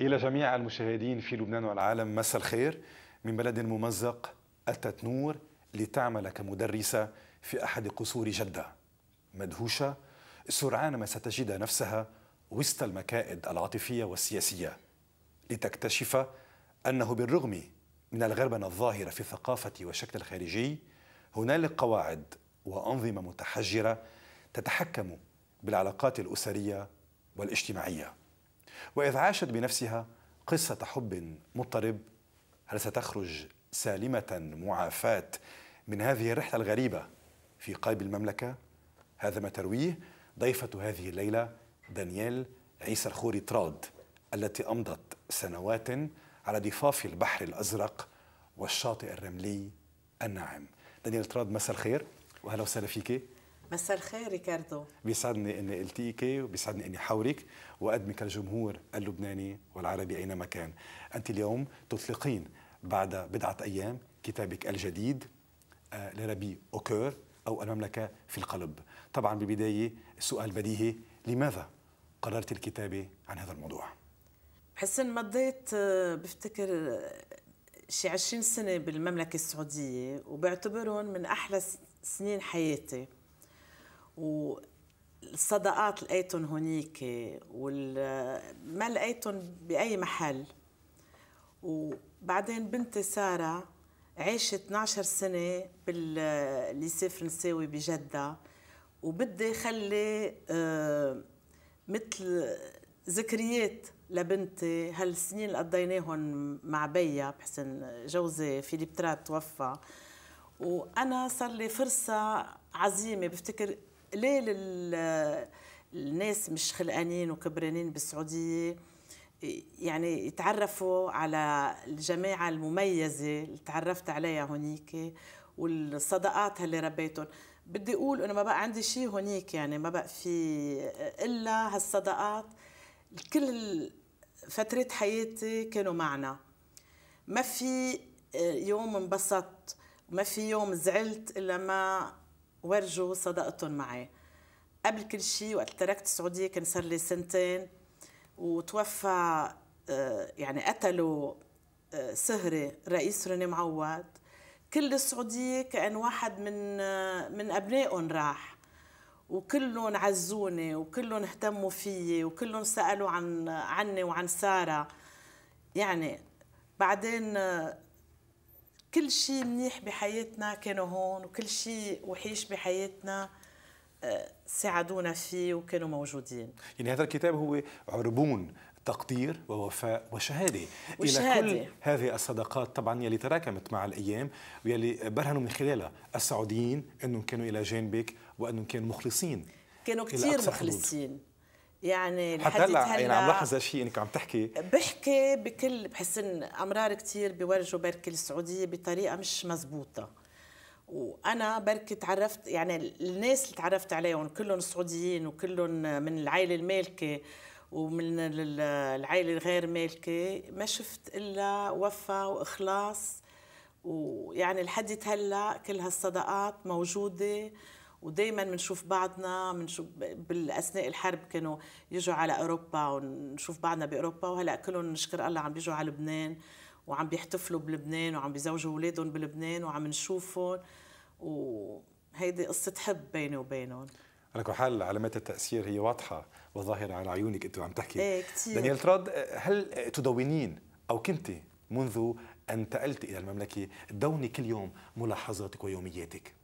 إلى جميع المشاهدين في لبنان والعالم مساء الخير من بلد ممزق أتت نور لتعمل كمدرسة في أحد قصور جدة مدهوشة سرعان ما ستجد نفسها وسط المكائد العاطفية والسياسية لتكتشف أنه بالرغم من الغربنة الظاهرة في الثقافة والشكل الخارجي هنالك قواعد وأنظمة متحجرة تتحكم بالعلاقات الأسرية والاجتماعية وإذ عاشت بنفسها قصة حب مضطرب هل ستخرج سالمة معافاة من هذه الرحلة الغريبة في قلب المملكة؟ هذا ما ترويه ضيفة هذه الليلة دانيال عيسى الخوري تراد التي أمضت سنوات على ضفاف البحر الأزرق والشاطئ الرملي الناعم دانيال تراد مساء الخير وأهلا وسهلا فيك مساء الخير ريكاردو بيسعدني اني التقيك وبيسعدني اني حاورك واقدمك للجمهور اللبناني والعربي اينما كان انت اليوم تطلقين بعد بضعه ايام كتابك الجديد آه، لربي اوكور او المملكه في القلب طبعا بالبدايه سؤال بديهي لماذا قررت الكتابه عن هذا الموضوع بحس ان مضيت آه، بفتكر آه، شي 20 سنه بالمملكه السعوديه وبعتبرهم من احلى سنين حياتي والصداقات لقيتهم هونيك وما لقيتهم باي محل وبعدين بنتي ساره عاشت 12 سنه بالليسي فرنساوي بجده وبدي خلي آه، مثل ذكريات لبنتي هالسنين اللي قضيناهم مع بيا بحسن جوزي فيليب ترات توفى وانا صار لي فرصه عظيمه بفتكر ليه لل... الناس مش خلقانين وكبرانين بالسعوديه يعني يتعرفوا على الجماعة المميزة اللي تعرفت عليها هونيك والصداقات اللي ربيتهم بدي أقول إنه ما بقى عندي شيء هونيك يعني ما بقى في إلا هالصداقات كل فترة حياتي كانوا معنا ما في يوم انبسطت ما في يوم زعلت إلا ما ورجوا صداقتهم معي قبل كل شيء وقت تركت السعوديه كان صار لي سنتين وتوفى آه، يعني قتلوا آه، سهري رئيس رني معوض كل السعوديه كان واحد من آه، من ابنائهم راح وكلهم عزوني وكلهم اهتموا فيي وكلهم سالوا عن عني وعن ساره يعني بعدين كل شيء منيح بحياتنا كانوا هون وكل شيء وحيش بحياتنا آه، ساعدونا فيه وكانوا موجودين يعني هذا الكتاب هو عربون تقدير ووفاء وشهادة. وشهادة إلى كل هذه الصداقات طبعا يلي تراكمت مع الأيام ويلي برهنوا من خلالها السعوديين أنهم كانوا إلى جانبك وأنهم كانوا مخلصين كانوا كثير مخلصين يعني حتى هلا يعني عم لاحظ هالشيء انك عم تحكي بحكي بكل بحس ان امرار كثير بيورجوا بركي السعوديه بطريقه مش مزبوطه وانا بركي تعرفت يعني الناس اللي تعرفت عليهم كلهم سعوديين وكلهم من العائله المالكه ومن العائله الغير مالكه ما شفت الا وفاء واخلاص ويعني لحد هلا كل هالصداقات موجوده ودائما بنشوف بعضنا منشوف بالاثناء الحرب كانوا يجوا على اوروبا ونشوف بعضنا باوروبا وهلا كلهم نشكر الله عم بيجوا على لبنان وعم بيحتفلوا بلبنان وعم بيزوجوا اولادهم بلبنان وعم نشوفهم وهيدي قصه حب بيني وبينهم على كل حال علامات التاثير هي واضحه وظاهره على عيونك انت عم تحكي ايه كتير. دانيال تراد هل تدونين او كنت منذ انتقلت الى المملكه تدوني كل يوم ملاحظاتك ويومياتك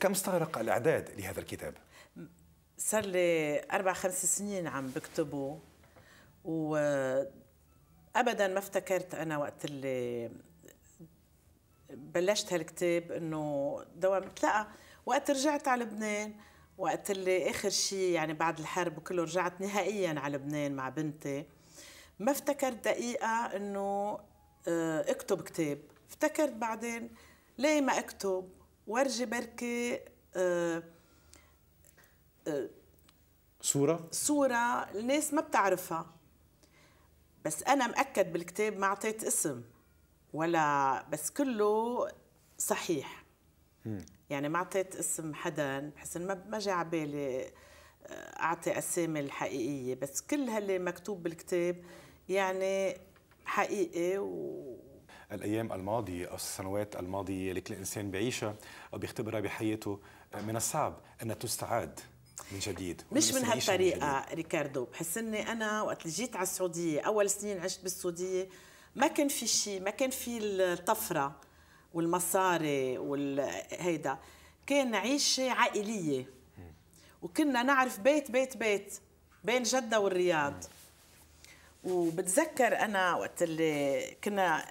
كم استغرق الإعداد لهذا الكتاب؟ صار لي أربع خمس سنين عم بكتبه وأبدا ما افتكرت أنا وقت اللي بلشت هالكتاب إنه دوام لا وقت رجعت على لبنان وقت اللي آخر شيء يعني بعد الحرب وكله رجعت نهائيا على لبنان مع بنتي ما افتكرت دقيقة إنه آه، اكتب كتاب افتكرت بعدين ليه ما اكتب ورجي بركي صورة؟ آه، آه، صورة الناس ما بتعرفها بس أنا مأكد بالكتاب ما أعطيت اسم ولا بس كله صحيح يعني ما أعطيت اسم حدا بحس ما ما جا على بالي آه، أعطي أسامي الحقيقية بس كل هاللي مكتوب بالكتاب يعني حقيقي و الايام الماضيه او السنوات الماضيه اللي كل انسان بيعيشها او بيختبرها بحياته آه، من الصعب انها تستعاد من جديد مش من هالطريقه من ريكاردو بحس اني انا وقت اللي جيت على السعوديه اول سنين عشت بالسعوديه ما كان في شيء ما كان في الطفره والمصاري والهيدا كان عيشه عائليه وكنا نعرف بيت بيت بيت بين جده والرياض وبتذكر انا وقت اللي كنا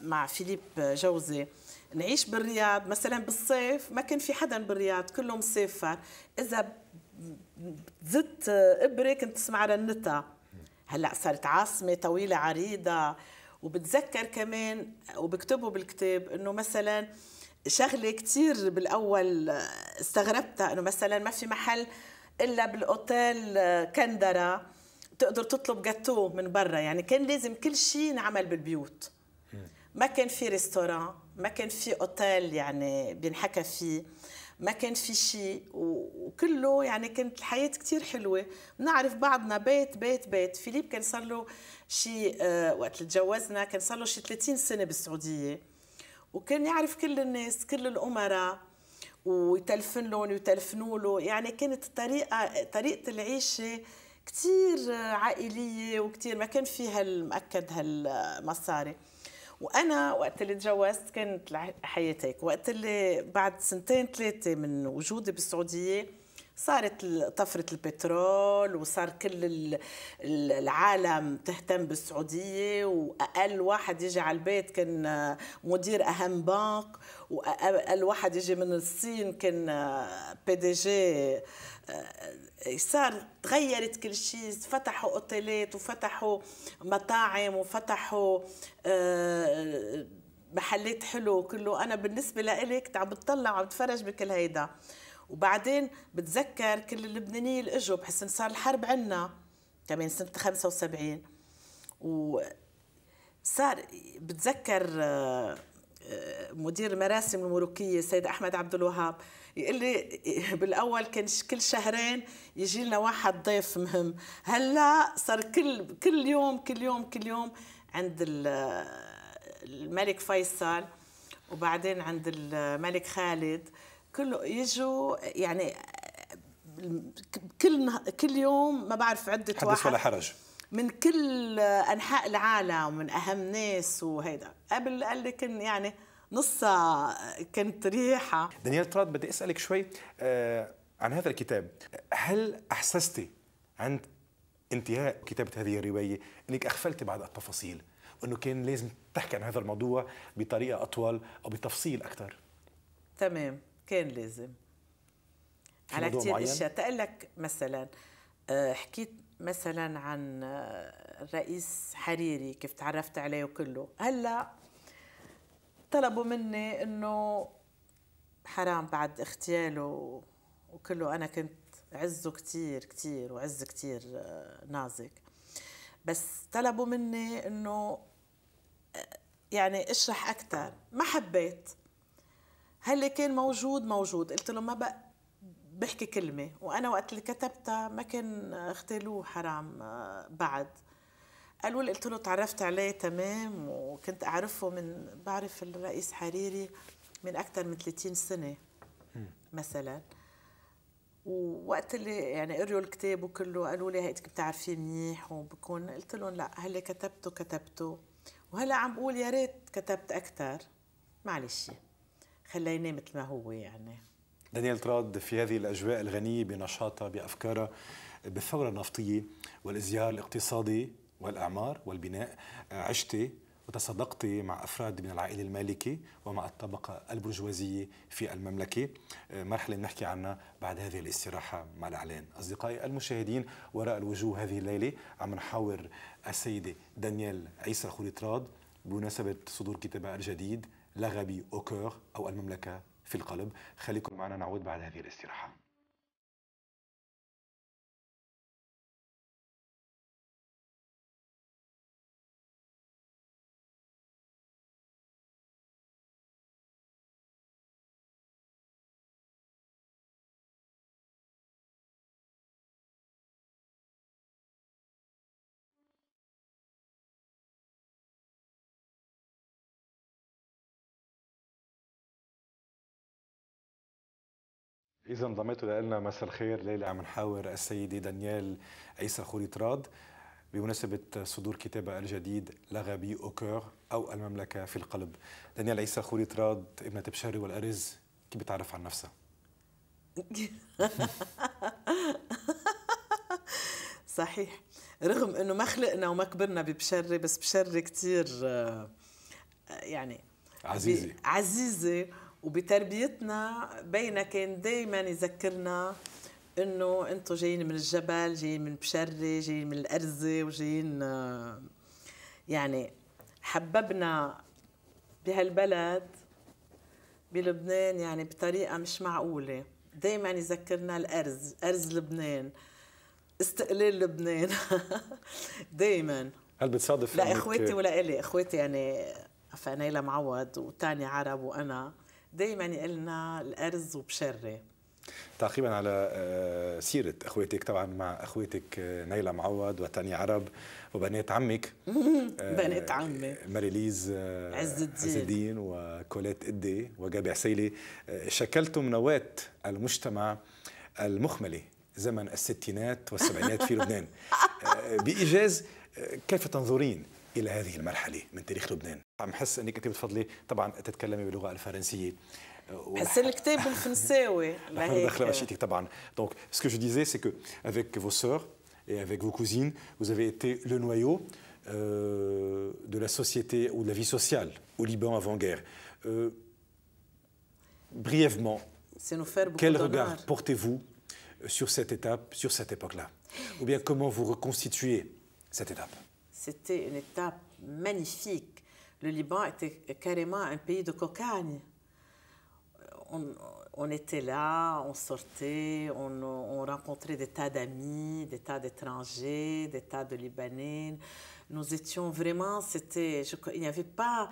مع فيليب جوزي نعيش بالرياض مثلا بالصيف ما كان في حدا بالرياض كله مسافر اذا زدت ابره كنت تسمع رنتها هلا صارت عاصمه طويله عريضه وبتذكر كمان وبكتبه بالكتاب انه مثلا شغله كثير بالاول استغربتها انه مثلا ما في محل الا بالاوتيل كندره تقدر تطلب جاتو من برا يعني كان لازم كل شيء نعمل بالبيوت ما كان في ريستوران ما كان في اوتيل يعني بينحكى فيه ما كان في شيء وكله يعني كانت الحياة كتير حلوة بنعرف بعضنا بيت بيت بيت فيليب كان صار له شيء آه، وقت اللي تجوزنا كان صار له شيء 30 سنة بالسعودية وكان يعرف كل الناس كل الأمراء ويتلفن لهم ويتلفنوا له يعني كانت طريقة طريقة العيشة كثير عائليه وكثير ما كان فيها المأكد هالمصاري وانا وقت اللي تجوزت كانت حياتي هيك وقت اللي بعد سنتين ثلاثه من وجودي بالسعوديه صارت طفرة البترول وصار كل العالم تهتم بالسعودية وأقل واحد يجي على البيت كان مدير أهم بنك وأقل واحد يجي من الصين كان بي دي جي آه، صار تغيرت كل شيء فتحوا اوتيلات وفتحوا مطاعم وفتحوا آه، محلات حلو وكله انا بالنسبه لإلي كنت عم بتطلع وعم بتفرج بكل هيدا وبعدين بتذكر كل اللبنانيه اللي اجوا بحس صار الحرب عنا كمان سنه 75 و صار بتذكر آه، مدير المراسم الملوكيه السيد احمد عبد الوهاب يقول لي بالاول كان كل شهرين يجي لنا واحد ضيف مهم هلا صار كل كل يوم كل يوم كل يوم عند الملك فيصل وبعدين عند الملك خالد كله يجوا يعني كل كل يوم ما بعرف عده واحد حدث ولا حرج من كل انحاء العالم ومن اهم ناس وهيدا قبل قال لي كان يعني نصها كنت ريحه دانيال تراد بدي اسالك شوي آه، عن هذا الكتاب هل احسستي عند انتهاء كتابه هذه الروايه انك اغفلت بعض التفاصيل وانه كان لازم تحكي عن هذا الموضوع بطريقه اطول او بتفصيل اكثر تمام كان لازم على كثير اشياء تقول لك مثلا آه، حكيت مثلا عن الرئيس حريري كيف تعرفت عليه وكله هلا طلبوا مني انه حرام بعد اغتياله وكله انا كنت عزه كتير كتير وعز كتير آه، نازك بس طلبوا مني انه آه، يعني اشرح اكثر ما حبيت هل كان موجود موجود قلت له ما بقى بحكي كلمة وأنا وقت اللي كتبتها ما كان اغتالوه حرام آه، بعد قالوا لي قلت له تعرفت عليه تمام وكنت أعرفه من بعرف الرئيس حريري من أكثر من 30 سنة مثلا ووقت اللي يعني قريوا الكتاب وكله قالوا لي هيك بتعرفيه منيح وبكون قلت لهم لا هلا كتبته كتبته وهلا عم بقول يا ريت كتبت اكثر معلش خليناه مثل ما هو يعني دانيال تراد في هذه الأجواء الغنية بنشاطها بأفكارها بالثورة النفطية والازدهار الاقتصادي والأعمار والبناء عشتي وتصدقت مع أفراد من العائلة المالكة ومع الطبقة البرجوازية في المملكة مرحلة بنحكي عنها بعد هذه الاستراحة مع الإعلان أصدقائي المشاهدين وراء الوجوه هذه الليلة عم نحاور السيدة دانيال عيسى خوري تراد بمناسبة صدور كتابها الجديد لغبي أوكور أو المملكة في القلب خليكم معنا نعود بعد هذه الاستراحه إذا انضميتوا لنا مساء الخير ليلى عم نحاور السيدة دانيال عيسى خوري تراد بمناسبة صدور كتابها الجديد لغبي أوكور أو المملكة في القلب دانيال عيسى خوري تراد ابنة بشهري والأرز كيف بتعرف عن نفسها؟ صحيح رغم انه ما خلقنا وما كبرنا ببشري بس بشري كثير آه، يعني عزيزه عزيزه وبتربيتنا بينا كان دائما يذكرنا انه انتم جايين من الجبل جايين من بشري جايين من الارزه وجايين يعني حببنا بهالبلد بلبنان يعني بطريقه مش معقوله دائما يذكرنا الارز ارز لبنان استقلال لبنان دائما هل بتصادف لا اخواتي ولا الي اخواتي يعني فانيلا معوض وتاني عرب وانا دائما يقلنا الارز وبشره تعقيبا على آه، سيرة أخواتك طبعا مع أخواتك آه، نيلة معوض وتاني عرب وبنات عمك بنات آه، عمي ماريليز عز الدين, عز الدين وكولات إدي وجابي عسيلي شكلتم نواة المجتمع المخملة زمن الستينات والسبعينات في لبنان بإيجاز كيف تنظرين إلى هذه المرحلة من تاريخ لبنان؟ عم حس انك انت بتفضلي طبعا تتكلمي باللغه الفرنسيه et avec vos cousines, vous avez été le noyau euh, de la société ou de la vie sociale au Liban avant-guerre. Euh, brièvement, quel regard portez-vous euh, sur cette étape, sur cette époque-là Ou bien comment vous reconstituez cette étape C'était une étape magnifique le Liban était carrément un pays de cocagne. On, était là, on sortait, on, rencontrait des tas d'amis, des tas d'étrangers, des tas de Libanais. Nous étions vraiment, c'était, il n'y avait pas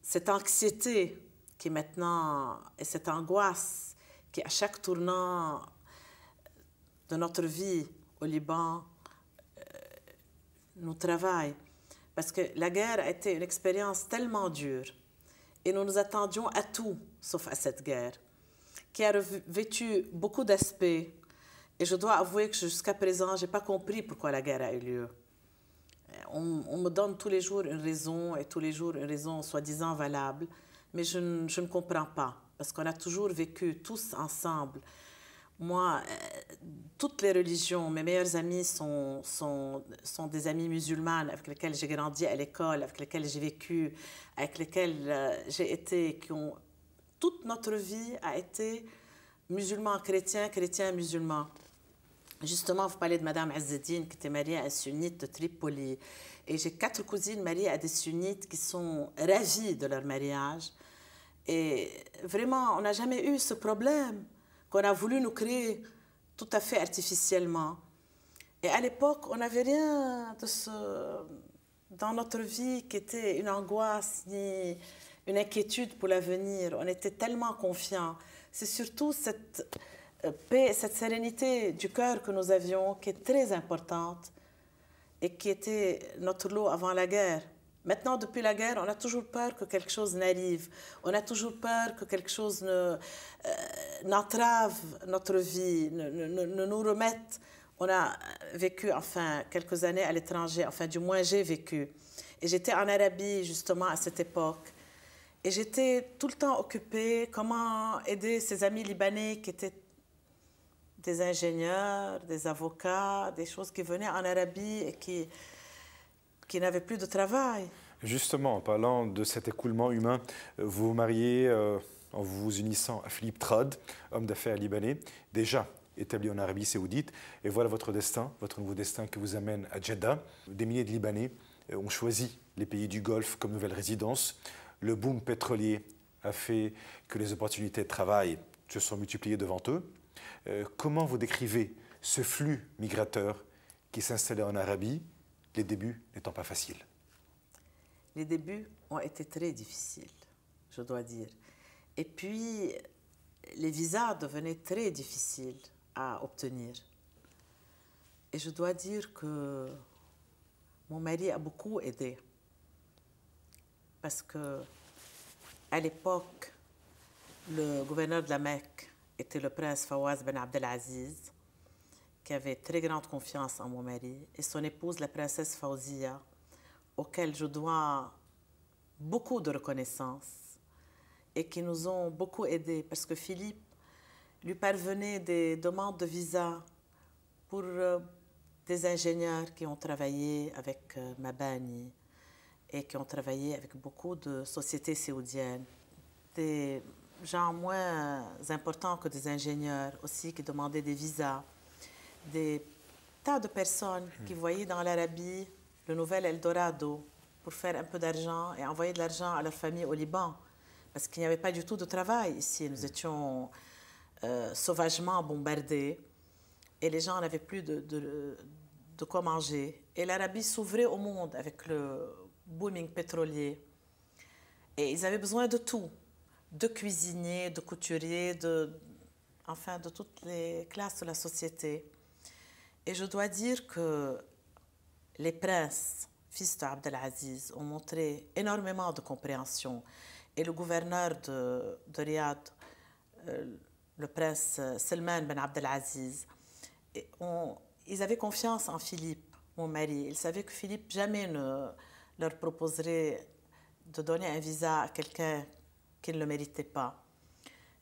cette anxiété qui maintenant, et cette angoisse qui à chaque tournant de notre vie au Liban euh, nous travaille. Parce que la guerre a été une expérience tellement dure et nous nous attendions à tout sauf à cette guerre, qui a revêtu beaucoup d'aspects. Et je dois avouer que jusqu'à présent, je n'ai pas compris pourquoi la guerre a eu lieu. On, me donne tous les jours une raison et tous les jours une raison soi-disant valable, mais je, ne comprends pas, parce qu'on a toujours vécu tous ensemble moi, euh, toutes les religions, mes meilleurs amis sont, sont, sont des amis musulmanes avec lesquels j'ai grandi à l'école, avec lesquelles j'ai vécu, avec lesquels euh, j'ai été, qui ont... Toute notre vie a été musulman, chrétien, chrétien, musulman. Justement, vous parlez de Madame Azedine qui était mariée à un sunnite de Tripoli. Et j'ai quatre cousines mariées à des sunnites qui sont ravies de leur mariage. Et vraiment, on n'a jamais eu ce problème qu'on a voulu nous créer tout à fait artificiellement. Et à l'époque, on n'avait rien de ce, dans notre vie qui était une angoisse ni une inquiétude pour l'avenir. On était tellement confiants. C'est surtout cette euh, paix, cette sérénité du cœur que nous avions qui est très importante et qui était notre lot avant la guerre. Maintenant, depuis la guerre, on a toujours peur que quelque chose n'arrive. On a toujours peur que quelque chose n'entrave ne, euh, n'entrave notre vie, ne, ne, nous remette. On a vécu, enfin, quelques années à l'étranger, enfin, du moins, j'ai vécu. Et j'étais en Arabie, justement, à cette époque. Et j'étais tout le temps occupée, comment aider ces amis libanais qui étaient des ingénieurs, des avocats, des choses qui venaient en Arabie et qui qui n'avaient plus de travail. Justement, en parlant de cet écoulement humain, euh, vous vous mariez euh, en vous unissant à Philippe Trad, homme d'affaires libanais, déjà établi en Arabie saoudite. Et voilà votre destin, votre nouveau destin qui vous amène à Jeddah. Des milliers de Libanais euh, ont choisi les pays du Golfe comme nouvelle résidence. Le boom pétrolier a fait que les opportunités de travail se sont multipliées devant eux. comment vous décrivez ce flux migrateur qui s'installait en Arabie les débuts n'étant pas faciles Les débuts ont été très difficiles, je dois dire. Et puis, les visas devenaient très difficiles à obtenir. Et je dois dire que mon mari a beaucoup aidé. Parce que, à l'époque, le gouverneur de la Mecque était le prince Fawaz Ben Abdelaziz qui avait très grande confiance en mon mari, et son épouse, la princesse Fauzia, auxquelles je dois beaucoup de reconnaissance et qui nous ont beaucoup aidés parce que Philippe lui parvenait des demandes de visa pour euh, des ingénieurs qui ont travaillé avec euh, Mabani et qui ont travaillé avec beaucoup de sociétés saoudiennes. Des gens moins euh, importants que des ingénieurs aussi qui demandaient des visas des tas de personnes qui hmm. voyaient dans l'Arabie le nouvel Eldorado pour faire un peu d'argent et envoyer de l'argent à leur famille au Liban, parce qu'il n'y avait pas du tout de travail ici. Nous hmm. étions euh, sauvagement bombardés et les gens n'avaient plus de, de, quoi manger. Et l'Arabie s'ouvrait au monde avec le booming pétrolier. Et ils avaient besoin de tout, de cuisiniers, de couturiers, de, enfin de toutes les classes de la société. Et je dois dire que les princes, fils de Abdelaziz, ont montré énormément de compréhension. Et le gouverneur de, de Riyad, euh, le prince Salman Ben Abdelaziz, ils avaient confiance en Philippe, mon mari. Ils savaient que Philippe jamais ne leur proposerait de donner un visa à quelqu'un qui ne le méritait pas.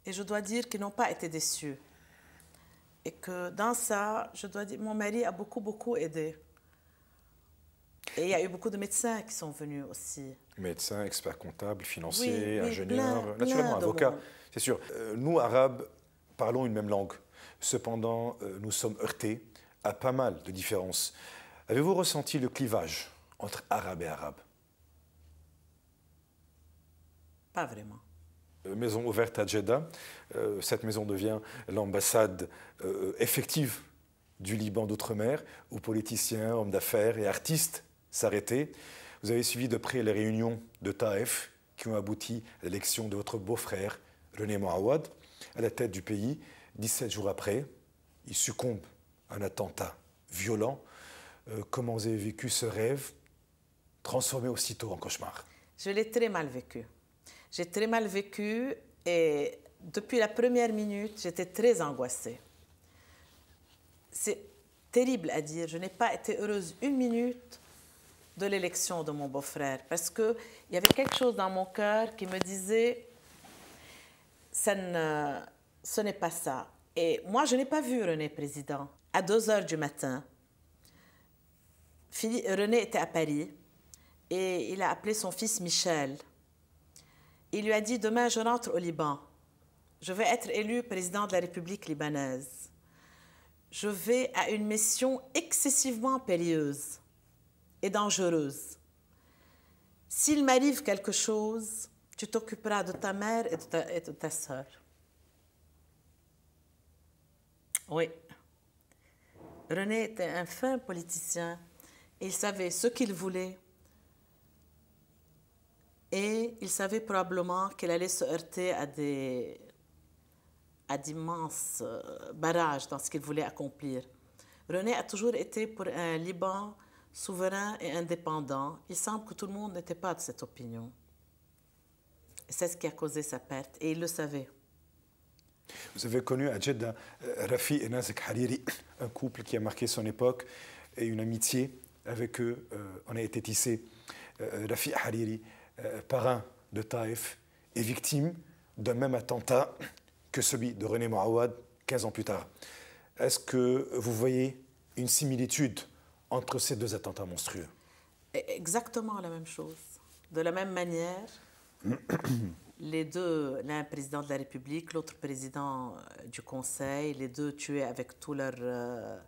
Et je dois dire qu'ils n'ont pas été déçus. Et que dans ça, je dois dire, mon mari a beaucoup, beaucoup aidé. Et il y a eu beaucoup de médecins qui sont venus aussi. Médecins, experts comptables, financiers, ingénieurs, naturellement avocats, c'est sûr. Euh, nous, Arabes, parlons une même langue. Cependant, euh, nous sommes heurtés à pas mal de différences. Avez-vous ressenti le clivage entre Arabes et Arabes Pas vraiment. Euh, maison ouverte à Jeddah. Euh, cette maison devient l'ambassade euh, effective du Liban d'outre-mer, où politiciens, hommes d'affaires et artistes s'arrêtaient. Vous avez suivi de près les réunions de Taef qui ont abouti à l'élection de votre beau-frère, René Mouawad, à la tête du pays. 17 jours après, il succombe à un attentat violent. Comment comment vous avez vécu ce rêve transformé aussitôt en cauchemar Je l'ai très mal vécu. J'ai très mal vécu et depuis la première minute, j'étais très angoissée. C'est terrible à dire, je n'ai pas été heureuse une minute de l'élection de mon beau-frère parce qu'il y avait quelque chose dans mon cœur qui me disait ça ce n'est pas ça. Et moi, je n'ai pas vu René Président. À 2 heures du matin, René était à Paris et il a appelé son fils Michel. Il lui a dit Demain, je rentre au Liban. Je vais être élu président de la République libanaise. Je vais à une mission excessivement périlleuse et dangereuse. S'il m'arrive quelque chose, tu t'occuperas de ta mère et de ta, soeur. » Oui. René était un fin politicien. Il savait ce qu'il voulait et il savait probablement qu'elle allait se heurter à des à d'immenses euh, barrages dans ce qu'il voulait accomplir. René a toujours été pour un Liban souverain et indépendant. Il semble que tout le monde n'était pas de cette opinion. C'est ce qui a causé sa perte et il le savait. Vous avez connu à Jeddah euh, Rafi et Nazik Hariri, un couple qui a marqué son époque et une amitié avec eux. Euh, on a été tissé. Euh, Rafi Hariri euh, parrain de Taïf est victime d'un même attentat que celui de René Mouawad 15 ans plus tard. Est-ce que vous voyez une similitude entre ces deux attentats monstrueux Exactement la même chose. De la même manière, les deux, l'un président de la République, l'autre président euh, du Conseil, les deux tués avec euh,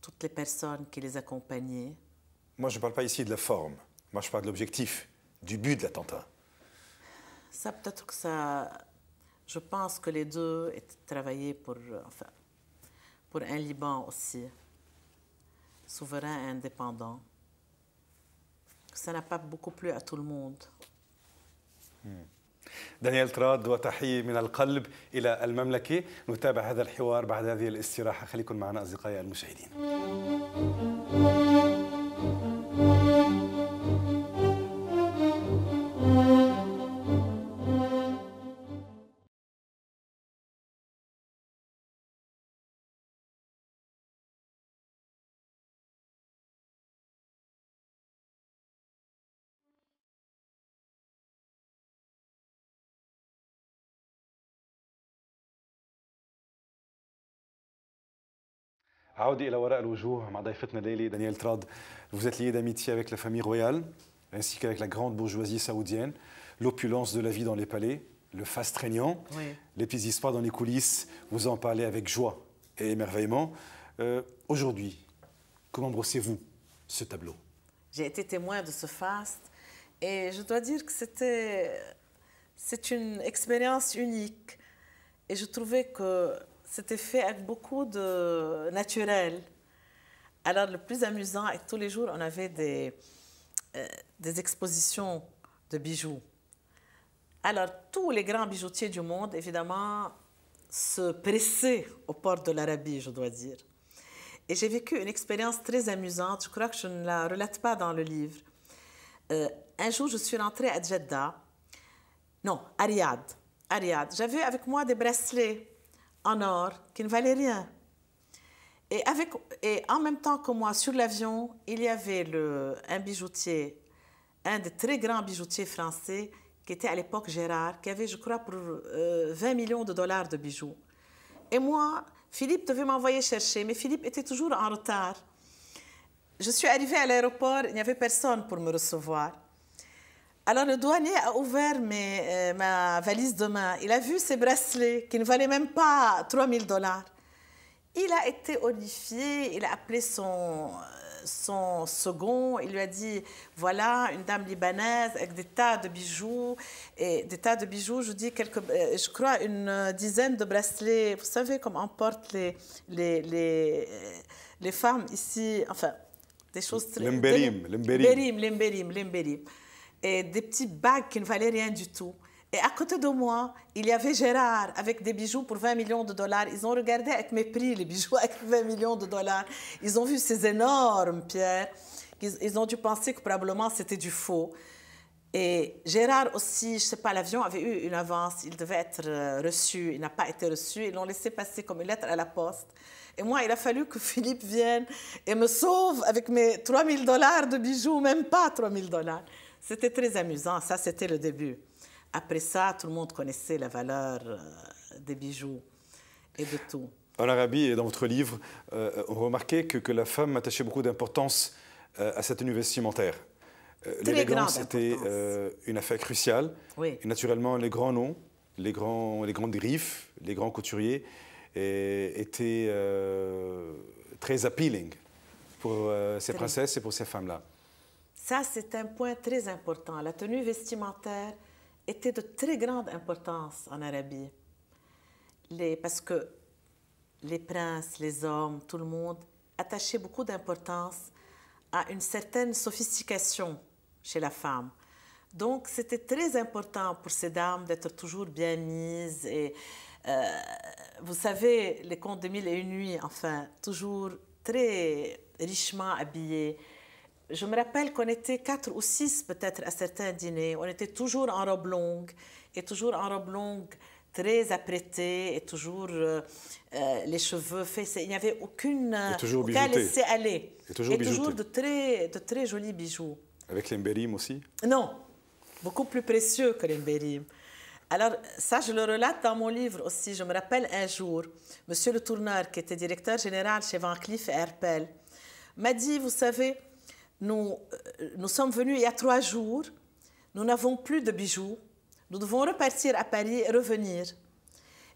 toutes les personnes qui les accompagnaient. Moi, je ne parle pas ici de la forme. Moi, je parle de l'objectif du but de l'attentat Ça, peut-être que ça. Je pense que les deux étaient travaillés pour, euh, enfin, pour un Liban aussi, souverain et indépendant. Ça n'a pas beaucoup plu à tout le monde. Hmm. دانيال تراد وتحية من القلب وراء Daniel Trad. Vous êtes lié d'amitié avec la famille royale ainsi qu'avec la grande bourgeoisie saoudienne, l'opulence de la vie dans les palais, le faste régnant, les petits histoires dans les coulisses, vous en parlez avec joie et émerveillement. Euh, aujourd'hui, comment brossez-vous ce tableau J'ai été témoin de ce faste et je dois dire que c'était c'est une expérience unique. Et je trouvais que c'était fait avec beaucoup de naturel. Alors, le plus amusant, et tous les jours, on avait des, euh, des expositions de bijoux. Alors, tous les grands bijoutiers du monde, évidemment, se pressaient aux portes de l'Arabie, je dois dire. Et j'ai vécu une expérience très amusante. Je crois que je ne la relate pas dans le livre. Euh, un jour, je suis rentrée à Jeddah. Non, à Riyad. Riyad. J'avais avec moi des bracelets en or qui ne valait rien. Et, avec, et en même temps que moi, sur l'avion, il y avait le, un bijoutier, un des très grands bijoutiers français, qui était à l'époque Gérard, qui avait, je crois, pour 20 euh, millions de dollars de bijoux. Et moi, Philippe devait m'envoyer chercher, mais Philippe était toujours en retard. Je suis arrivée à l'aéroport, il n'y avait personne pour me recevoir. Alors le douanier a ouvert euh, ma valise de main. Il a vu ces bracelets qui ne valaient même pas 3000 dollars. Il a été horrifié, il a appelé son, second, il lui a dit voilà une dame libanaise avec des tas de bijoux et des tas de bijoux, je dis euh, je crois une dizaine de bracelets. Vous savez comment emportent les les, euh, les, femmes ici, enfin des choses très. l'embérim, l'embérim, et des petits bagues qui ne valaient rien du tout. Et à côté de moi, il y avait Gérard avec des bijoux pour 20 millions de dollars. Ils ont regardé avec mépris les bijoux avec 20 millions de dollars. Ils ont vu ces énormes pierres. Ils, ont dû penser que probablement c'était du faux. Et Gérard aussi, je ne sais pas, l'avion avait eu une avance. Il devait être euh, reçu. Il n'a pas été reçu. Ils l'ont laissé passer comme une lettre à la poste. Et moi, il a fallu que Philippe vienne et me sauve avec mes 000 dollars de bijoux, même pas 000 dollars. C'était très amusant. Ça, c'était le début. Après ça, tout le monde connaissait la valeur euh, des bijoux et de tout. En Arabie et dans votre livre, euh, on remarquait que, la femme attachait beaucoup d'importance euh, à sa tenue vestimentaire. L'élégance était une affaire cruciale. naturellement, les grands noms, les, grands, les grandes griffes, les grands couturiers étaient très appealing pour ces princesses et pour ces femmes-là. Ça, c'est un point très important. La tenue vestimentaire était de très grande importance en Arabie. parce que les princes, les hommes, tout le monde attachaient beaucoup d'importance à une certaine sophistication chez la femme. Donc, c'était très important pour ces dames d'être toujours bien mises. Et, euh, vous savez, les contes de mille et une nuits, enfin, toujours très richement habillées je me rappelle qu'on était quatre ou six peut-être à certains dîners. On était toujours en robe longue et toujours en robe longue très apprêtée et toujours euh, euh, les cheveux faits. Il n'y avait aucune, euh, toujours aucun laisser aller. Et toujours, toujours de, très, de très jolis bijoux. Avec l'imbérim aussi Non, beaucoup plus précieux que l'imbérim Alors, ça, je le relate dans mon livre aussi. Je me rappelle un jour, Monsieur le Tourneur, qui était directeur général chez Van Cleef et Arpels, m'a dit, vous savez, nous, euh, nous sommes venus il y a trois jours, nous n'avons plus de bijoux, nous devons repartir à Paris et revenir.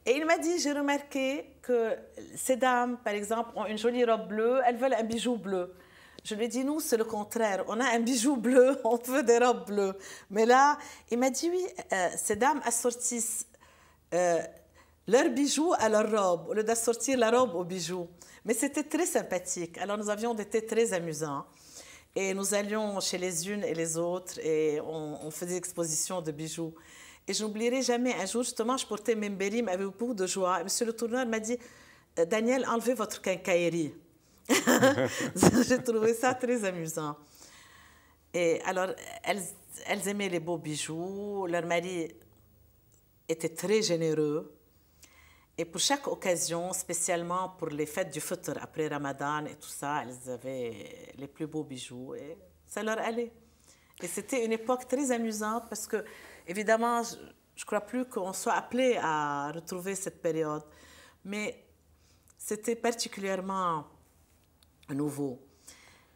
Et il m'a dit, j'ai remarqué que ces dames, par exemple, ont une jolie robe bleue, elles veulent un bijou bleu. Je lui ai dit, nous, c'est le contraire. On a un bijou bleu, on veut des robes bleues. Mais là, il m'a dit, oui, euh, ces dames assortissent euh, leurs bijoux à leur robe, au lieu d'assortir la robe au bijou. Mais c'était très sympathique. Alors, nous avions été très amusants. Et nous allions chez les unes et les autres et on, faisait exposition de bijoux. Et j'oublierai jamais, un jour justement, je portais mes bérimes avec beaucoup de joie. monsieur le tourneur m'a dit euh, Daniel, enlevez votre quincaillerie. J'ai trouvé ça très amusant. Et alors, elles, elles aimaient les beaux bijoux. Leur mari était très généreux. Et pour chaque occasion, spécialement pour les fêtes du futur, après Ramadan et tout ça, elles avaient les plus beaux bijoux et ça leur allait. Et c'était une époque très amusante parce que, évidemment, je ne crois plus qu'on soit appelé à retrouver cette période, mais c'était particulièrement nouveau.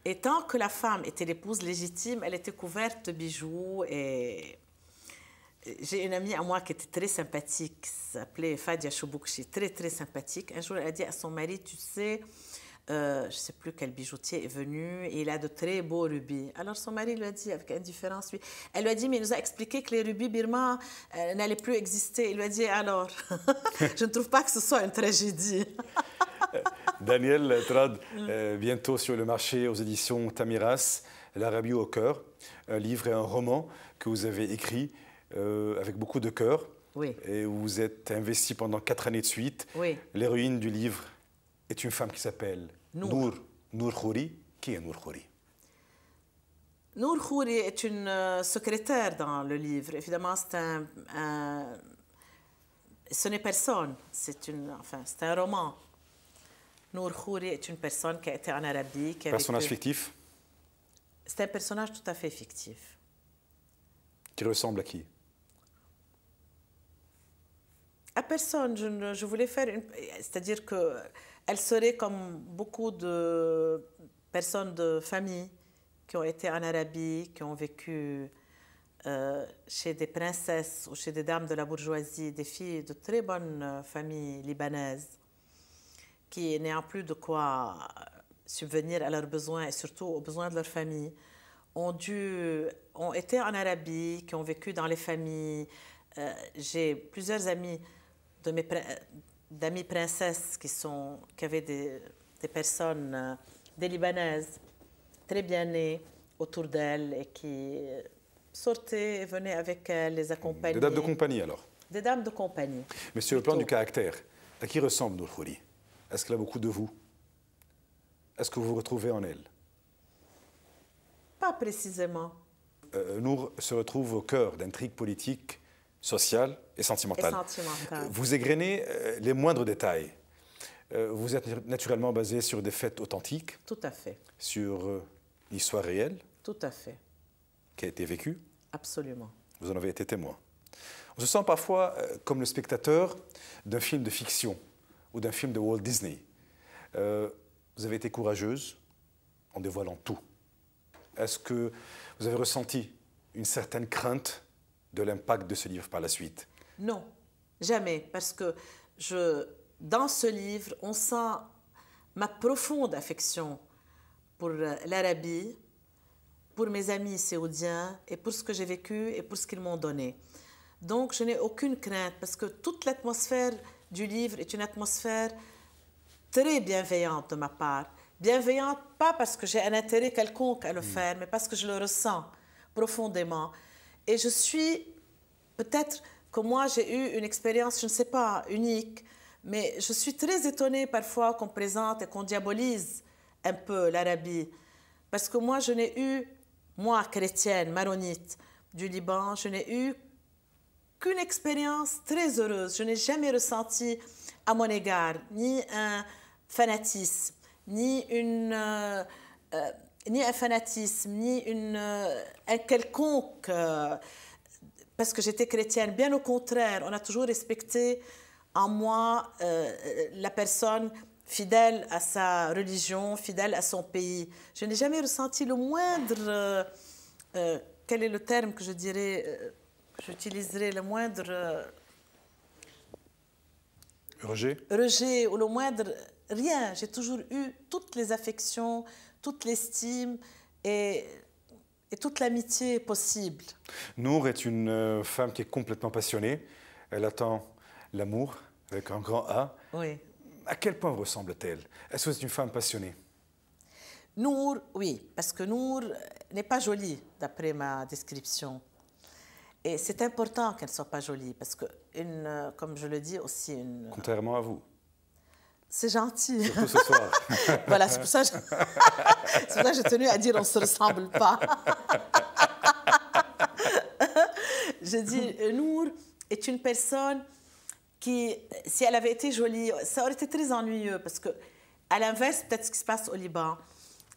Et tant que la femme était l'épouse légitime, elle était couverte de bijoux et j'ai une amie à moi qui était très sympathique, qui s'appelait Fadia Chouboukchi, très très sympathique. Un jour, elle a dit à son mari, tu sais, euh, je ne sais plus quel bijoutier est venu, et il a de très beaux rubis. Alors son mari lui a dit avec indifférence, lui, elle lui a dit, mais il nous a expliqué que les rubis Birman euh, n'allaient plus exister. Il lui a dit, alors, je ne trouve pas que ce soit une tragédie. Euh, Daniel Trad, euh, bientôt sur le marché aux éditions Tamiras, L'Arabie au cœur, un livre et un roman que vous avez écrit euh, avec beaucoup de cœur. Oui. Et vous êtes investi pendant quatre années de suite. Les L'héroïne du livre est une femme qui s'appelle Nour. Nour. Khouri. Qui est Nour Khouri Nour Khouri est une euh, secrétaire dans le livre. Évidemment, c'est ce n'est personne. C'est une, un roman. Nour Khouri est une personne qui a été en Arabie. personnage fictif C'est un personnage tout à fait fictif. Qui ressemble à qui personne. Je, voulais faire une. C'est-à-dire qu'elle serait comme beaucoup de personnes de famille qui ont été en Arabie, qui ont vécu euh, chez des princesses ou chez des dames de la bourgeoisie, des filles de très bonnes euh, familles libanaises, qui n'ayant plus de quoi subvenir à leurs besoins et surtout aux besoins de leur famille, ont, dû, ont été en Arabie, qui ont vécu dans les familles. Euh, j'ai plusieurs amis d'amis princesses qui, sont, qui avaient des, personnes, euh, des Libanaises, très bien nées autour d'elles et qui euh, sortaient et venaient avec elles, les accompagnaient. Des dames de compagnie alors Des dames de compagnie. Mais sur le plan du caractère, à qui ressemble Nour Khouli Est-ce qu'elle a beaucoup de vous Est-ce que vous vous retrouvez en elle Pas précisément. Euh, Nour se retrouve au cœur d'intrigues politiques, sociales, et sentimentale. Vous égrainez euh, les moindres détails. Euh, vous êtes naturellement basé sur des faits authentiques. Tout à fait. Sur euh, l'histoire réelle. Tout à fait. Qui a été vécue. Absolument. Vous en avez été témoin. On se sent parfois comme le spectateur d'un film de fiction ou d'un film de Walt Disney. vous avez été courageuse en dévoilant tout. Est-ce que vous avez ressenti une certaine crainte de l'impact de ce livre par la suite non, jamais, parce que je, dans ce livre, on sent ma profonde affection pour l'Arabie, pour mes amis saoudiens et pour ce que j'ai vécu et pour ce qu'ils m'ont donné. Donc je n'ai aucune crainte parce que toute l'atmosphère du livre est une atmosphère très bienveillante de ma part. Bienveillante pas parce que j'ai un intérêt quelconque à le mm. faire, mais parce que je le ressens profondément. Et je suis peut-être que moi j'ai eu une expérience, je ne sais pas, unique, mais je suis très étonnée parfois qu'on présente et qu'on diabolise un peu l'Arabie. Parce que moi, je n'ai eu, moi, chrétienne, maronite du Liban, je n'ai eu qu'une expérience très heureuse. Je n'ai jamais ressenti à mon égard ni un fanatisme, ni, une, euh, euh, ni un fanatisme, ni une, euh, un quelconque parce que j'étais chrétienne. Bien au contraire, on a toujours respecté en moi euh, la personne fidèle à sa religion, fidèle à son pays. Je n'ai jamais ressenti le moindre... Euh, euh, quel est le terme que je dirais J'utiliserai le moindre... Rejet Rejet ou le moindre... Rien. J'ai toujours eu toutes les affections, toute l'estime et et toute l'amitié possible. Nour est une euh, femme qui est complètement passionnée. Elle attend l'amour avec un grand A. Oui. À quel point ressemble-t-elle Est-ce que c'est une femme passionnée Nour, oui, parce que Nour n'est pas jolie, d'après ma description. Et c'est important qu'elle ne soit pas jolie, parce que, une, euh, comme je le dis aussi, une... Contrairement à vous c'est gentil. ce soir. voilà, c'est pour, ça que j'ai tenu à dire on ne se ressemble pas. je dis, euh, Nour est une personne qui, si elle avait été jolie, ça aurait été très ennuyeux parce que, à l'inverse, peut-être ce qui se passe au Liban,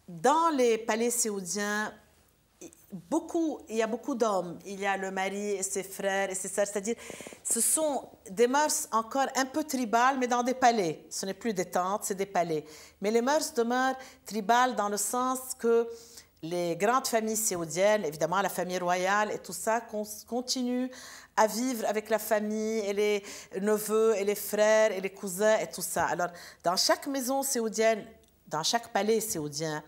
dans les palais saoudiens, beaucoup, il y a beaucoup d'hommes. Il y a le mari et ses frères et ses sœurs. C'est-à-dire, ce sont des mœurs encore un peu tribales, mais dans des palais. Ce n'est plus des tentes, c'est des palais. Mais les mœurs demeurent tribales dans le sens que les grandes familles saoudiennes, évidemment la famille royale et tout ça, continuent à vivre avec la famille et les neveux et les frères et les cousins et tout ça. Alors, dans chaque maison saoudienne, dans chaque palais saoudien,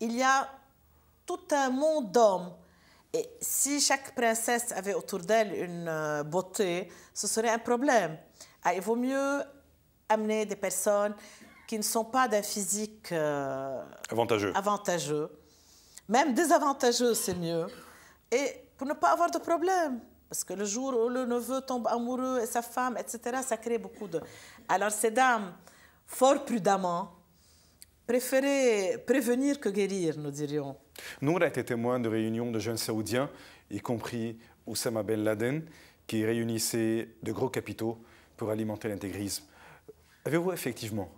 il y a tout un monde d'hommes. Et si chaque princesse avait autour d'elle une euh, beauté, ce serait un problème. Ah, il vaut mieux amener des personnes qui ne sont pas d'un physique euh, avantageux. avantageux. Même désavantageux, c'est mieux. Et pour ne pas avoir de problème. Parce que le jour où le neveu tombe amoureux et sa femme, etc., ça crée beaucoup de... Alors ces dames, fort prudemment, préféraient prévenir que guérir, nous dirions. Nour a été témoin de réunions de jeunes saoudiens, y compris Oussama Ben Laden, qui réunissait de gros capitaux pour alimenter l'intégrisme. Avez-vous effectivement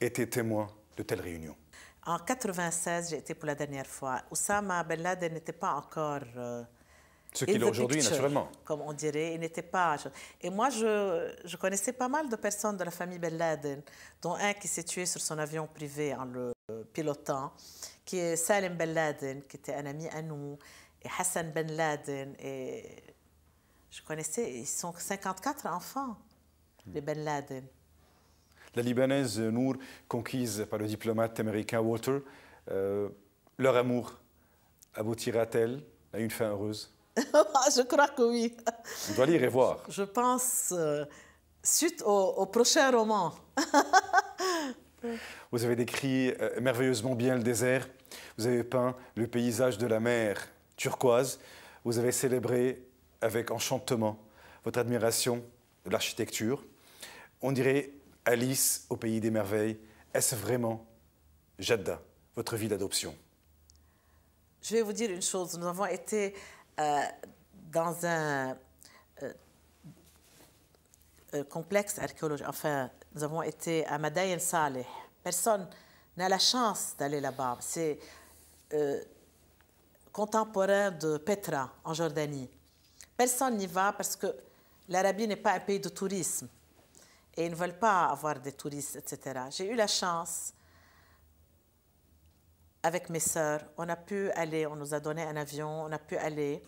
été témoin de telles réunions En 1996, j'ai été pour la dernière fois. Oussama Ben Laden n'était pas encore... Euh, Ce qu'il est aujourd'hui, naturellement. Comme on dirait, il n'était pas. Et moi, je, je, connaissais pas mal de personnes de la famille Ben Laden, dont un qui s'est tué sur son avion privé en le qui Laden, qui était un ami à nous, et Hassan Hassan Laden, et je connaissais ils sont 54 enfants hmm. les Ben Laden La Libanaise euh, Nour, conquise par le diplomate américain Walter, euh, leur amour aboutira-t-elle à une fin heureuse Je crois que oui. On doit lire et voir. Je, pense, euh, suite au, au prochain roman. Vous avez décrit euh, merveilleusement bien le désert, vous avez peint le paysage de la mer turquoise, vous avez célébré avec enchantement votre admiration de l'architecture. On dirait Alice au pays des merveilles. Est-ce vraiment Jadda, votre vie d'adoption Je vais vous dire une chose, nous avons été euh, dans un euh, complexe archéologique, enfin nous avons été à Madayen Saleh. Personne n'a la chance d'aller là-bas. C'est euh, contemporain de Petra, en Jordanie. Personne n'y va parce que l'Arabie n'est pas un pays de tourisme. Et ils ne veulent pas avoir des touristes, etc. J'ai eu la chance, avec mes sœurs, on a pu aller, on nous a donné un avion, on a pu aller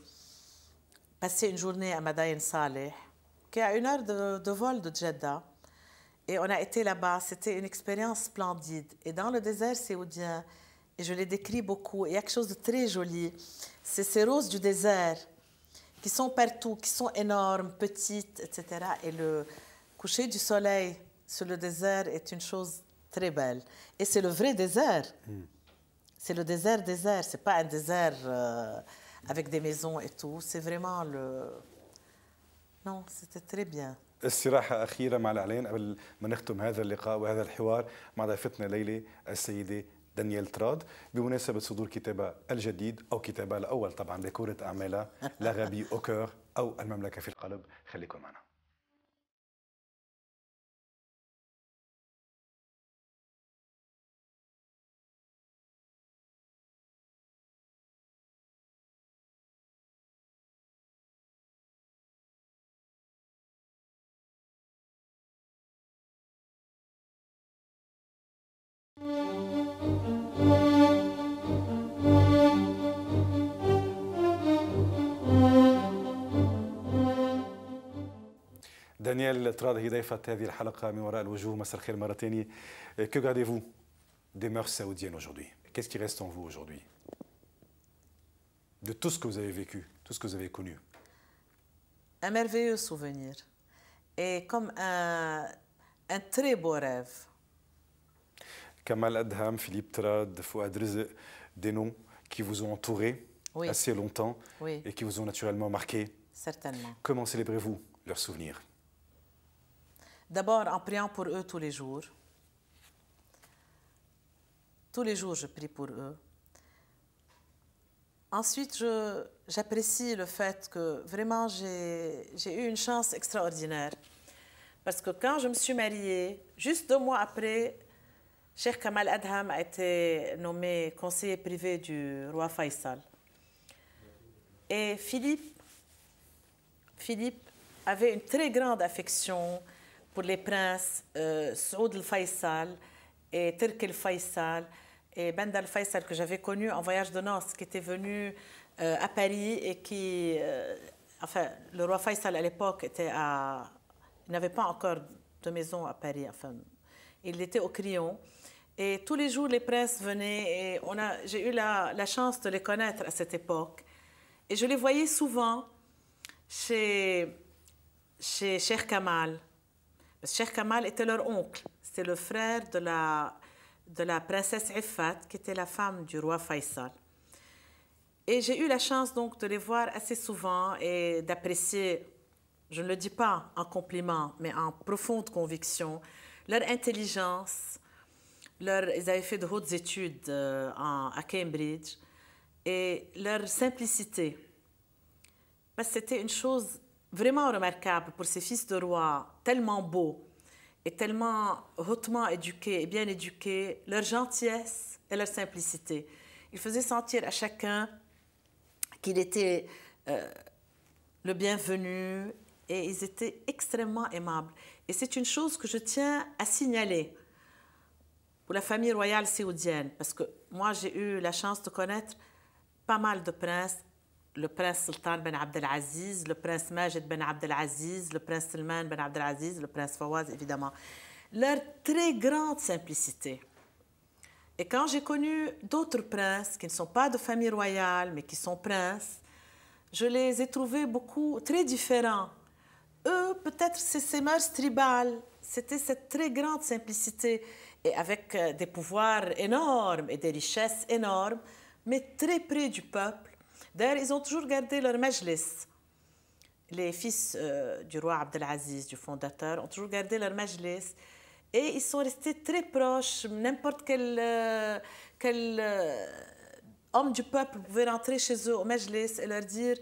passer une journée à Madayen Saleh, qui est à une heure de, de vol de Jeddah. Et on a été là-bas, c'était une expérience splendide. Et dans le désert saoudien, et je l'ai décrit beaucoup, il y a quelque chose de très joli. C'est ces roses du désert qui sont partout, qui sont énormes, petites, etc. Et le coucher du soleil sur le désert est une chose très belle. Et c'est le vrai désert. Hmm. C'est le désert désert. C'est pas un désert euh, avec des maisons et tout. C'est vraiment le. Non, c'était très bien. استراحة أخيرة مع الإعلان قبل ما نختم هذا اللقاء وهذا الحوار مع ضيفتنا ليلى السيدة دانيال تراد بمناسبة صدور كتابها الجديد أو كتابها الأول طبعا بكورة أعمالها لغبي أوكر أو المملكة في القلب خليكم معنا Daniel Trad Que gardez-vous des mœurs saoudiennes aujourd'hui Qu'est-ce qui reste en vous aujourd'hui De tout ce que vous avez vécu, tout ce que vous avez connu Un merveilleux souvenir et comme un, un très beau rêve. Kamal Adham, Philippe Trad, Fouad Rizek, des noms qui vous ont entouré assez longtemps et qui vous ont naturellement marqué. Certainement. Comment célébrez-vous leurs souvenirs D'abord en priant pour eux tous les jours. Tous les jours, je prie pour eux. Ensuite, j'apprécie le fait que vraiment j'ai eu une chance extraordinaire. Parce que quand je me suis mariée, juste deux mois après, Cheikh Kamal Adham a été nommé conseiller privé du roi Faisal. Et Philippe, Philippe avait une très grande affection pour les princes euh, Saoud al-Faisal et Turk al-Faisal et Bend al-Faisal que j'avais connu en voyage de noces, qui était venu euh, à Paris et qui... Euh, enfin, le roi Faisal à l'époque n'avait pas encore de maison à Paris, enfin, il était au crayon. Et tous les jours, les princes venaient et on a, j'ai eu la, chance de les connaître à cette époque. Et je les voyais souvent chez, chez Cheikh Kamal. cher Kamal était leur oncle. C'était le frère de la, de la princesse Ifat, qui était la femme du roi Faisal. Et j'ai eu la chance donc de les voir assez souvent et d'apprécier, je ne le dis pas en compliment, mais en profonde conviction, leur intelligence, ils avaient fait de hautes études euh, à Cambridge, et leur simplicité. c'était une chose vraiment remarquable pour ces fils de roi, tellement beaux et tellement hautement éduqués et bien éduqués, leur gentillesse et leur simplicité. Ils faisaient sentir à chacun qu'il était euh, le bienvenu et ils étaient extrêmement aimables. Et c'est une chose que je tiens à signaler la famille royale saoudienne, parce que moi, j'ai eu la chance de connaître pas mal de princes, le prince Sultan Ben Abdelaziz, le prince Majid Ben Abdelaziz, le prince Salman Ben Abdelaziz, le prince Fawaz, évidemment. Leur très grande simplicité. Et quand j'ai connu d'autres princes qui ne sont pas de famille royale, mais qui sont princes, je les ai trouvés beaucoup, très différents. Eux, peut-être, c'est ces mœurs tribales. C'était cette très grande simplicité et avec euh, des pouvoirs énormes et des richesses énormes, mais très près du peuple. D'ailleurs, ils ont toujours gardé leur majlis. Les fils euh, du roi Abdelaziz, du fondateur, ont toujours gardé leur majlis. Et ils sont restés très proches. N'importe quel, euh, quel homme du peuple pouvait rentrer chez eux au majlis et leur dire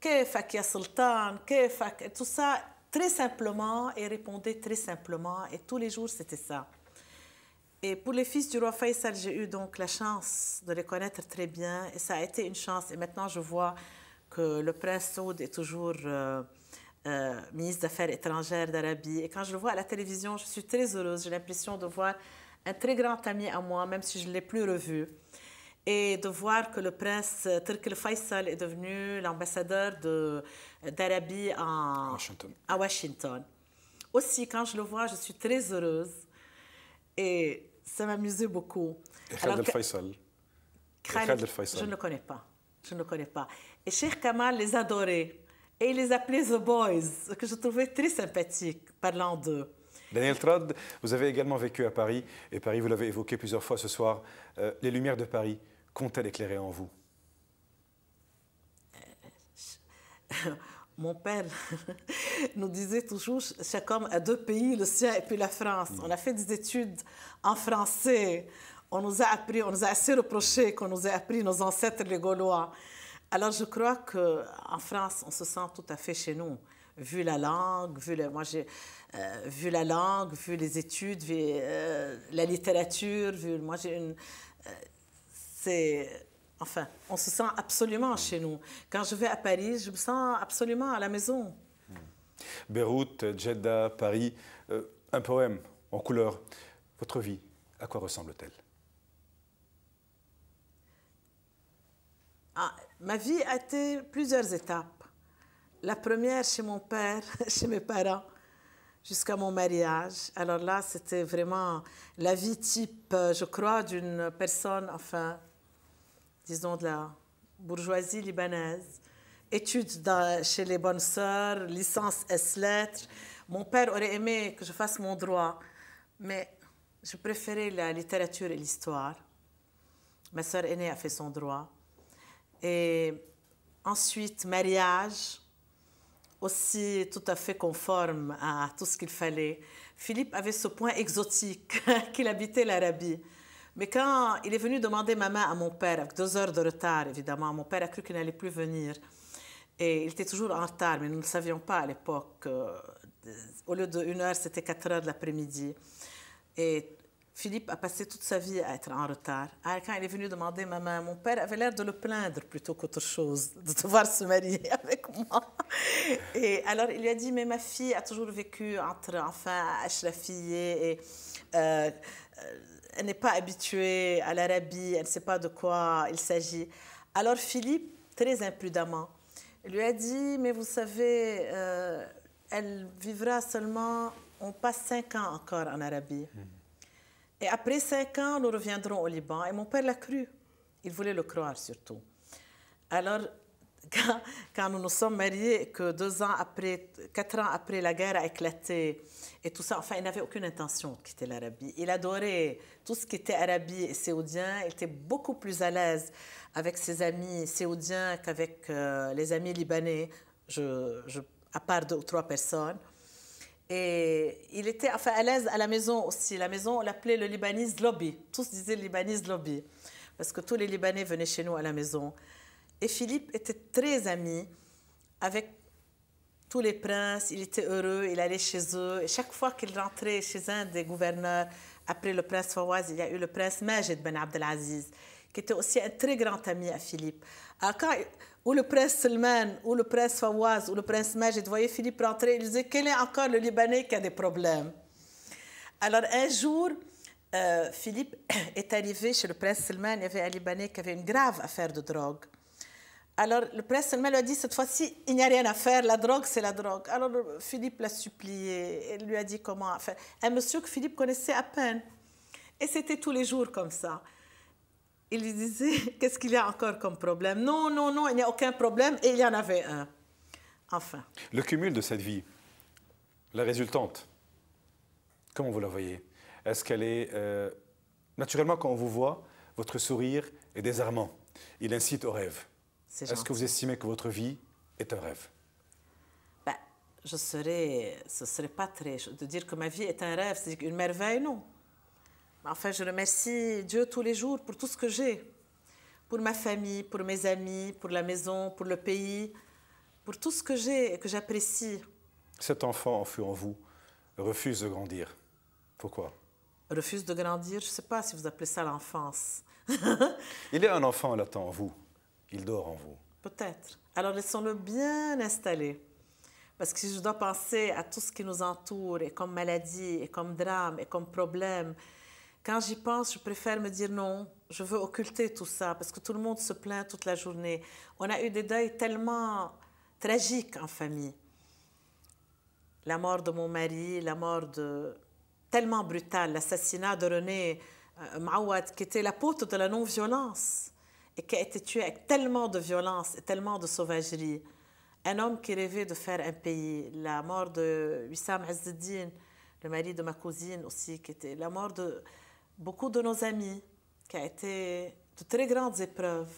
Kefak, ya Sultan, Kefak, tout ça très simplement et répondait très simplement. Et tous les jours, c'était ça. Et pour les fils du roi Faisal, j'ai eu donc la chance de les connaître très bien. Et ça a été une chance. Et maintenant, je vois que le prince Saoud est toujours euh, euh, ministre des étrangères d'Arabie. Et quand je le vois à la télévision, je suis très heureuse. J'ai l'impression de voir un très grand ami à moi, même si je ne l'ai plus revu et de voir que le prince euh, Turk Faisal est devenu l'ambassadeur euh, d'Arabie à Washington. Aussi, quand je le vois, je suis très heureuse et ça m'amusait beaucoup. Et Khaled Faisal Khaled Faisal. Je ne le connais pas. Je ne le connais pas. Et Sheikh Kamal les adorait. Et il les appelait The Boys, ce que je trouvais très sympathique, parlant d'eux. Daniel Trad, vous avez également vécu à Paris, et Paris, vous l'avez évoqué plusieurs fois ce soir, euh, les lumières de Paris qu'ont-elles éclairé en vous euh, Mon père nous disait toujours, chaque homme a deux pays, le sien et puis la France. Mm. On a fait des études en français. On nous a appris, on nous a assez reproché qu'on nous ait appris nos ancêtres les Gaulois. Alors je crois qu'en France, on se sent tout à fait chez nous vu la langue, vu, les, moi j'ai, euh, vu la langue, vu les études, vu euh, la littérature, vu, moi j'ai une, Enfin, on se sent absolument chez nous. Quand je vais à Paris, je me sens absolument à la maison. Hmm. Beyrouth, Jeddah, Paris, euh, un poème en couleur. Votre vie, à quoi ressemble-t-elle ah, Ma vie a été plusieurs étapes. La première chez mon père, chez mes parents, jusqu'à mon mariage. Alors là, c'était vraiment la vie type, euh, je crois, d'une personne, enfin, disons, de la bourgeoisie libanaise. Études chez les bonnes sœurs, licence S-lettres. Mon père aurait aimé que je fasse mon droit, mais je préférais la littérature et l'histoire. Ma sœur aînée a fait son droit. Et ensuite, mariage, aussi tout à fait conforme à tout ce qu'il fallait. Philippe avait ce point exotique qu'il habitait l'Arabie. Mais quand il est venu demander ma main à mon père, avec deux heures de retard, évidemment, mon père a cru qu'il n'allait plus venir. Et il était toujours en retard, mais nous ne savions pas à l'époque. Euh, au lieu de 1 heure, c'était quatre heures de l'après-midi. Et Philippe a passé toute sa vie à être en retard. Alors, ah, quand il est venu demander ma main, mon père avait l'air de le plaindre plutôt qu'autre chose, de devoir se marier avec moi. Et alors, il lui a dit, mais ma fille a toujours vécu entre, enfin, je et... fille euh, euh elle n'est pas habituée à l'Arabie, elle ne sait pas de quoi il s'agit. Alors Philippe, très imprudemment, lui a dit, mais vous savez, euh, elle vivra seulement, on passe cinq ans encore en Arabie. Hmm. Et après cinq ans, nous reviendrons au Liban. Et mon père l'a cru. Il voulait le croire surtout. Alors, quand, nous nous sommes mariés, que deux ans après, quatre ans après, la guerre a éclaté et tout ça, enfin, il n'avait aucune intention de quitter l'Arabie. Il adorait tout ce qui était Arabie et Séoudien. Il était beaucoup plus à l'aise avec ses amis saoudiens qu'avec euh, les amis libanais, à part deux ou trois personnes. Et il était enfin, à l'aise à la maison aussi. La maison, on l'appelait le Libanese Lobby. Tous disaient Libanese Lobby. Parce que tous les Libanais venaient chez nous à la maison. Et Philippe était très ami avec tous les princes. Il était heureux, il allait chez eux. Et chaque fois qu'il rentrait chez un des gouverneurs, après le prince Fawaz, il y a eu le prince Majid Ben Abdelaziz, qui était aussi un très grand ami à Philippe. Alors, ah, quand, le prince Salman, ou le prince Fawaz, ou le prince Majid voyaient Philippe rentrer, ils disaient Quel est encore le Libanais qui a des problèmes Alors, un jour, euh, Philippe est arrivé chez le prince Salman, il y avait un Libanais qui avait une grave affaire de drogue. Alors le prince lui a dit, cette fois-ci, il n'y a rien à faire, la drogue, c'est la drogue. Alors Philippe l'a supplié, il lui a dit comment faire. Un monsieur que Philippe connaissait à peine. Et c'était tous les jours comme ça. Il lui disait, qu'est-ce qu'il y a encore comme problème Non, non, non, il n'y a aucun problème, et il y en avait un. Enfin. Le cumul de cette vie, la résultante, comment vous la voyez Est-ce qu'elle est... Euh, naturellement, quand on vous voit, votre sourire est désarmant. Il incite au rêve. Est-ce que vous estimez que votre vie est un rêve ben, je serais, ce serait pas très de dire que ma vie est un rêve, c'est une merveille, non. Enfin, je remercie Dieu tous les jours pour tout ce que j'ai, pour ma famille, pour mes amis, pour la maison, pour le pays, pour tout ce que j'ai et que j'apprécie. Cet enfant en vous refuse de grandir. Pourquoi Refuse de grandir, je ne sais pas si vous appelez ça l'enfance. Il y a un enfant latent en vous. Il dort en vous. Peut-être. Alors laissons-le bien installer, Parce que si je dois penser à tout ce qui nous entoure, et comme maladie, et comme drame, et comme problème, quand j'y pense, je préfère me dire non, je veux occulter tout ça, parce que tout le monde se plaint toute la journée. On a eu des deuils tellement tragiques en famille. La mort de mon mari, la mort de... tellement brutale, l'assassinat de René euh, Mawad, qui était l'apôtre de la non-violence et qui a été tué avec tellement de violence et tellement de sauvagerie. Un homme qui rêvait de faire un pays. La mort de Wissam Azzedine, le mari de ma cousine aussi, qui était la mort de beaucoup de nos amis, qui a été de très grandes épreuves.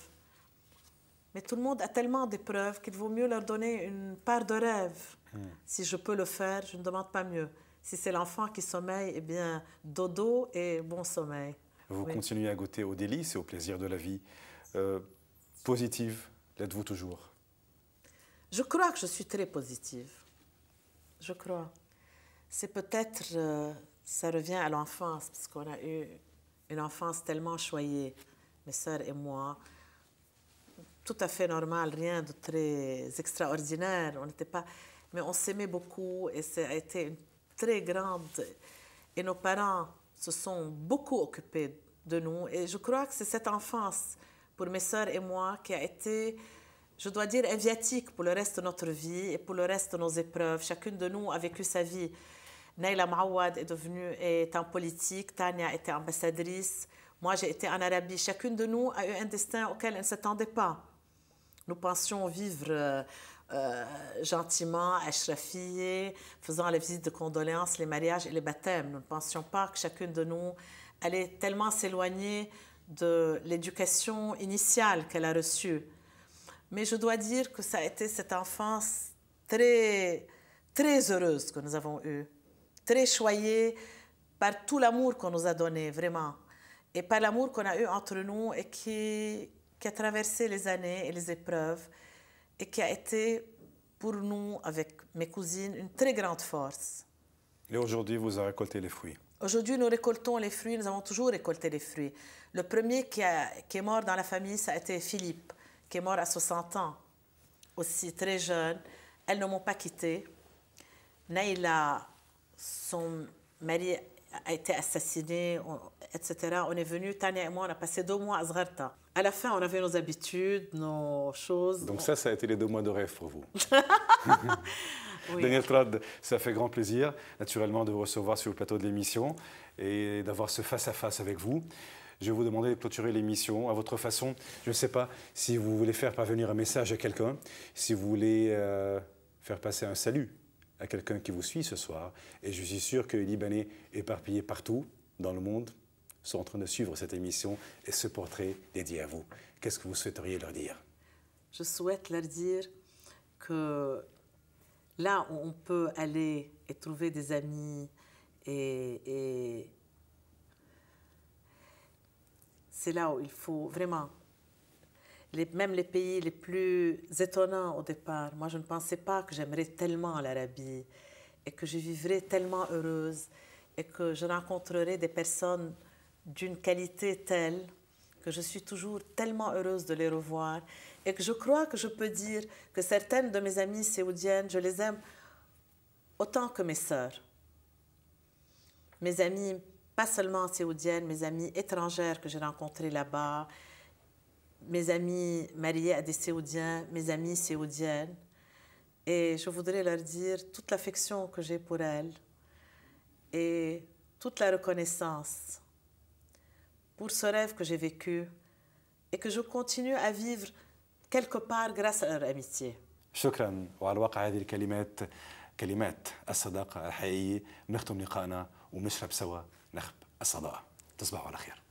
Mais tout le monde a tellement d'épreuves qu'il vaut mieux leur donner une part de rêve. Hmm. Si je peux le faire, je ne demande pas mieux. Si c'est l'enfant qui sommeille, eh bien, dodo et bon sommeil. Vous continuez à goûter au délice et au plaisir de la vie. Euh, positive L'êtes-vous toujours Je crois que je suis très positive. Je crois. C'est peut-être, euh, ça revient à l'enfance, parce qu'on a eu une enfance tellement choyée, mes sœurs et moi. Tout à fait normal, rien de très extraordinaire. On n'était pas, mais on s'aimait beaucoup et ça a été très grande. Et nos parents se sont beaucoup occupés de nous. Et je crois que c'est cette enfance pour mes sœurs et moi, qui a été, je dois dire, éviatique pour le reste de notre vie et pour le reste de nos épreuves. Chacune de nous a vécu sa vie. Naila Mawad est devenue est en politique, Tania était ambassadrice, moi j'ai été en Arabie. Chacune de nous a eu un destin auquel elle ne s'attendait pas. Nous pensions vivre gentiment euh, gentiment, achrafillés, faisant les visites de condoléances, les mariages et les baptêmes. Nous ne pensions pas que chacune de nous allait tellement s'éloigner de l'éducation initiale qu'elle a reçue. Mais je dois dire que ça a été cette enfance très, très heureuse que nous avons eue, très choyée par tout l'amour qu'on nous a donné, vraiment, et par l'amour qu'on a eu entre nous et qui, a traversé les années et les épreuves, et qui a été pour nous, avec mes cousines, une très grande force. Et aujourd'hui, vous avez récolté les fruits. Aujourd'hui, nous récoltons les fruits, nous avons toujours récolté les fruits. Le premier qui, est mort dans la famille, ça a été Philippe, qui est mort à 60 ans, aussi très jeune. Elles ne m'ont pas quitté. Naïla, son mari a été assassiné, etc. On est venu, Tania et moi, on a passé deux mois à Zgharta. À la fin, on avait nos habitudes, nos choses. Donc ça, ça a été les deux mois de rêve pour vous. Daniel Trad, ça fait grand plaisir, naturellement, de vous recevoir sur le plateau de l'émission et d'avoir ce face-à-face avec vous. Je vais vous demander de clôturer l'émission à votre façon. Je ne sais pas si vous voulez faire parvenir un message à quelqu'un, si vous voulez euh, faire passer un salut à quelqu'un qui vous suit ce soir. Et je suis sûr que les Libanais éparpillés partout dans le monde sont en train de suivre cette émission et ce portrait dédié à vous. Qu'est-ce que vous souhaiteriez leur dire Je souhaite leur dire que là où on peut aller et trouver des amis et, c'est là où il faut vraiment même les pays les plus étonnants au départ. Moi, je ne pensais pas que j'aimerais tellement l'Arabie et que je vivrais tellement heureuse et que je rencontrerais des personnes d'une qualité telle que je suis toujours tellement heureuse de les revoir et que je crois que je peux dire que certaines de mes amies séoudiennes, je les aime autant que mes sœurs. Mes amies, pas seulement séoudiennes, mes amies étrangères que j'ai rencontrées là-bas, mes amies mariées à des Séoudiens, mes amies séoudiennes. Et je voudrais leur dire toute l'affection que j'ai pour elles et toute la reconnaissance pour ce rêve que j'ai vécu et que je continue à vivre quelque part grâce à leur amitié. شكرا وعلى الواقع هذه الكلمات كلمات الصداقة الحقيقية نختم لقاءنا ونشرب سوا نخب الصداقة تصبحوا على خير